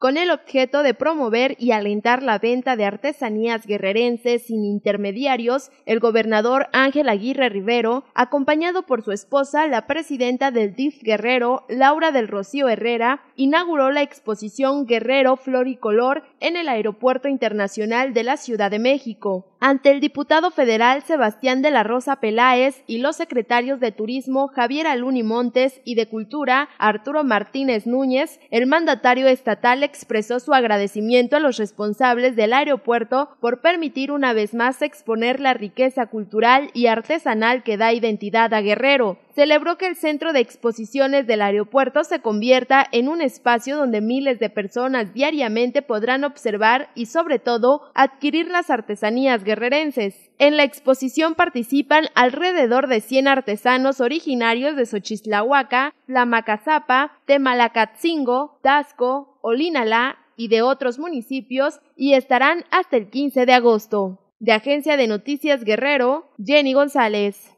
con el objeto de promover y alentar la venta de artesanías guerrerenses sin intermediarios, el gobernador Ángel Aguirre Rivero, acompañado por su esposa, la presidenta del DIF Guerrero, Laura del Rocío Herrera, inauguró la exposición Guerrero Flor y Color en el Aeropuerto Internacional de la Ciudad de México ante el diputado federal Sebastián de la Rosa Peláez y los secretarios de Turismo Javier Aluni Montes y de Cultura Arturo Martínez Núñez, el mandatario estatal expresó su agradecimiento a los responsables del aeropuerto por permitir una vez más exponer la riqueza cultural y artesanal que da identidad a Guerrero celebró que el centro de exposiciones del aeropuerto se convierta en un espacio donde miles de personas diariamente podrán observar y sobre todo adquirir las artesanías guerrerenses. En la exposición participan alrededor de 100 artesanos originarios de Xochislahuaca, Macazapa, Temalacatzingo, Tasco, Olinalá y de otros municipios y estarán hasta el 15 de agosto. De Agencia de Noticias Guerrero, Jenny González.